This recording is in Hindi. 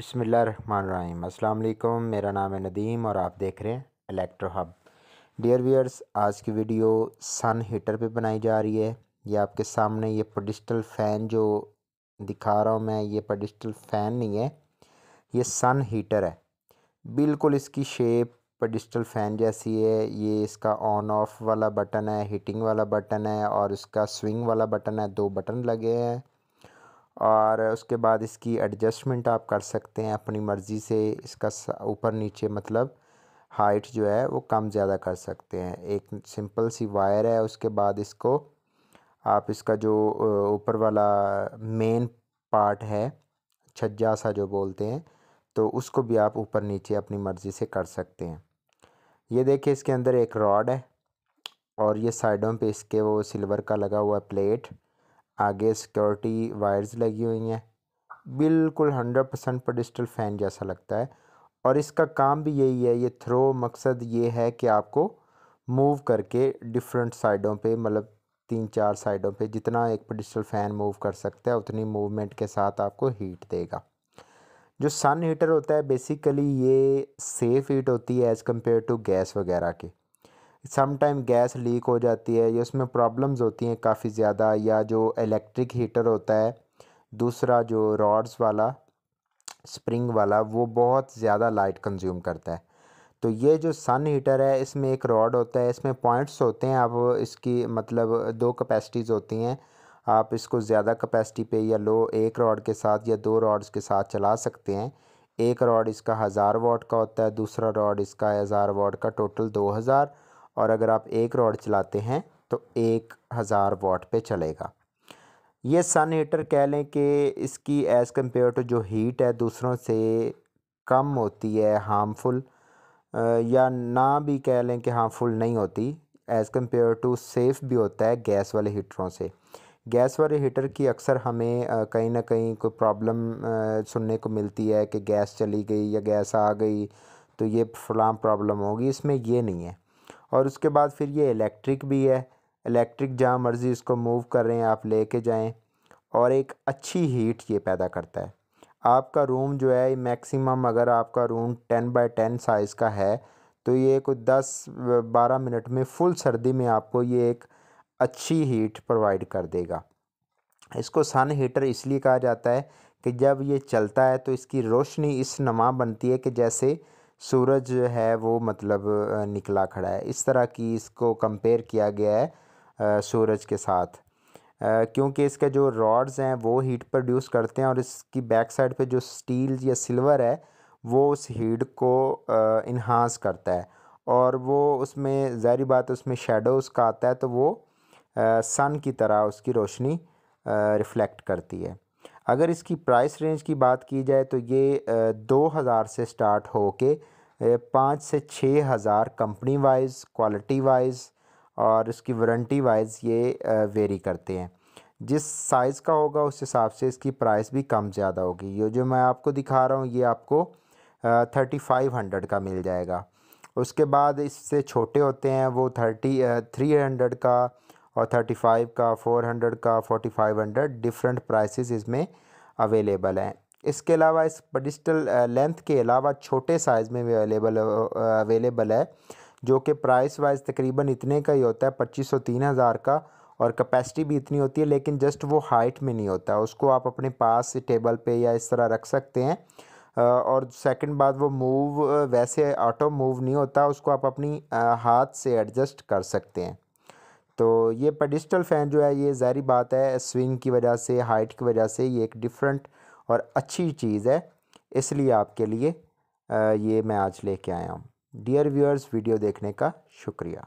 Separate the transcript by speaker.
Speaker 1: बसमीम अल्लाम मेरा नाम है नदीम और आप देख रहे हैं इलेक्ट्रो हब डियर वियर्स आज की वीडियो सन हीटर पे बनाई जा रही है ये आपके सामने ये पोडिस्टल फ़ैन जो दिखा रहा हूँ मैं ये पोडिस्टल फ़ैन नहीं है ये सन हीटर है बिल्कुल इसकी शेप पोडिस्टल फ़ैन जैसी है ये इसका ऑन ऑफ वाला बटन है हीटिंग वाला बटन है और इसका स्विंग वाला बटन है दो बटन लगे हैं और उसके बाद इसकी एडजस्टमेंट आप कर सकते हैं अपनी मर्ज़ी से इसका ऊपर नीचे मतलब हाइट जो है वो कम ज़्यादा कर सकते हैं एक सिंपल सी वायर है उसके बाद इसको आप इसका जो ऊपर वाला मेन पार्ट है छज्जा सा जो बोलते हैं तो उसको भी आप ऊपर नीचे अपनी मर्ज़ी से कर सकते हैं ये देखिए इसके अंदर एक रॉड है और ये साइडों पे इसके वो सिल्वर का लगा हुआ प्लेट आगे सिक्योरिटी वायर्स लगी हुई हैं बिल्कुल हंड्रेड परसेंट पेडिस्टल फ़ैन जैसा लगता है और इसका काम भी यही है ये थ्रो मकसद ये है कि आपको मूव करके डिफरेंट साइडों पे मतलब तीन चार साइडों पे जितना एक पेडिस्टल फ़ैन मूव कर सकता है उतनी मूवमेंट के साथ आपको हीट देगा जो सन हीटर होता है बेसिकली ये सेफ़ हीट होती है एज़ कम्पेयर टू गैस वगैरह की समटाइम गैस लीक हो जाती है या उसमें प्रॉब्लम्स होती हैं काफ़ी ज़्यादा या जो इलेक्ट्रिक हीटर होता है दूसरा जो रॉड्स वाला स्प्रिंग वाला वो बहुत ज़्यादा लाइट कंज्यूम करता है तो ये जो सन हीटर है इसमें एक रॉड होता है इसमें पॉइंट्स होते हैं आप इसकी मतलब दो कैपेसिटीज़ होती हैं आप इसको ज़्यादा कैपेसिटी पे या लो एक रॉड के साथ या दो रॉड्स के साथ चला सकते हैं एक रॉड इसका हज़ार वॉट का होता है दूसरा रॉड इसका हज़ार वॉट का टोटल दो हज़ार और अगर आप एक रॉड चलाते हैं तो एक हज़ार वाट पे चलेगा ये सन हीटर कह लें कि इसकी एज़ कम्पेयर टू जो हीट है दूसरों से कम होती है हार्मफुल या ना भी कह लें कि हार्मफुल नहीं होती एज़ कम्पेयर टू सेफ़ भी होता है गैस वाले हीटरों से गैस वाले हीटर की अक्सर हमें कहीं ना कहीं कोई प्रॉब्लम सुनने को मिलती है कि गैस चली गई या गैस आ गई तो ये फलाम प्रॉब्लम होगी इसमें ये नहीं है और उसके बाद फिर ये इलेक्ट्रिक भी है इलेक्ट्रिक जहाँ मर्ज़ी इसको मूव कर रहे हैं आप ले कर जाएँ और एक अच्छी हीट ये पैदा करता है आपका रूम जो है मैक्सिमम अगर आपका room ten by ten size का है तो ये कुछ दस बारह मिनट में फुल सर्दी में आपको ये एक अच्छी हीट प्रोवाइड कर देगा इसको सन हीटर इसलिए कहा जाता है कि जब ये चलता है तो इसकी रोशनी इस नमा बनती है कि जैसे सूरज जो है वो मतलब निकला खड़ा है इस तरह की इसको कंपेयर किया गया है सूरज के साथ क्योंकि इसके जो रॉड्स हैं वो हीट प्रोड्यूस करते हैं और इसकी बैक साइड पे जो स्टील या सिल्वर है वो उस हीट को इन्हांस करता है और वो उसमें जहरी बात उसमें शेडो उसका आता है तो वो सन की तरह उसकी रोशनी रिफ़्लेक्ट करती है अगर इसकी प्राइस रेंज की बात की जाए तो ये दो हज़ार से स्टार्ट हो के पाँच से छः हज़ार कंपनी वाइज क्वालिटी वाइज और इसकी वारंटी वाइज ये वेरी करते हैं जिस साइज़ का होगा उस हिसाब से इसकी प्राइस भी कम ज़्यादा होगी ये जो मैं आपको दिखा रहा हूँ ये आपको थर्टी फाइव हंड्रेड का मिल जाएगा उसके बाद इससे छोटे होते हैं वो थर्टी थ्री हंड्रेड का और थर्टी फाइव का फ़ोर हंड्रेड का forty five hundred different prices इसमें अवेलेबल हैं इसके अलावा इस डिजिटल लेंथ के अलावा छोटे साइज़ में भी अवेलेबल अवेलेबल है जो कि प्राइस वाइज तकरीबन इतने का ही होता है पच्चीस सौ तीन हज़ार का और कैपेसिटी भी इतनी होती है लेकिन जस्ट वो हाइट में नहीं होता उसको आप अपने पास टेबल पे या इस तरह रख सकते हैं और सेकंड बात वो मूव वैसे ऑटो मूव नहीं होता उसको आप अपनी हाथ से एडजस्ट कर सकते हैं तो ये पेडिस्टल फ़ैन जो है ये ज़ाहरी बात है स्विंग की वजह से हाइट की वजह से ये एक डिफरेंट और अच्छी चीज़ है इसलिए आपके लिए ये मैं आज लेके आया हूँ डियर व्यूअर्स वीडियो देखने का शुक्रिया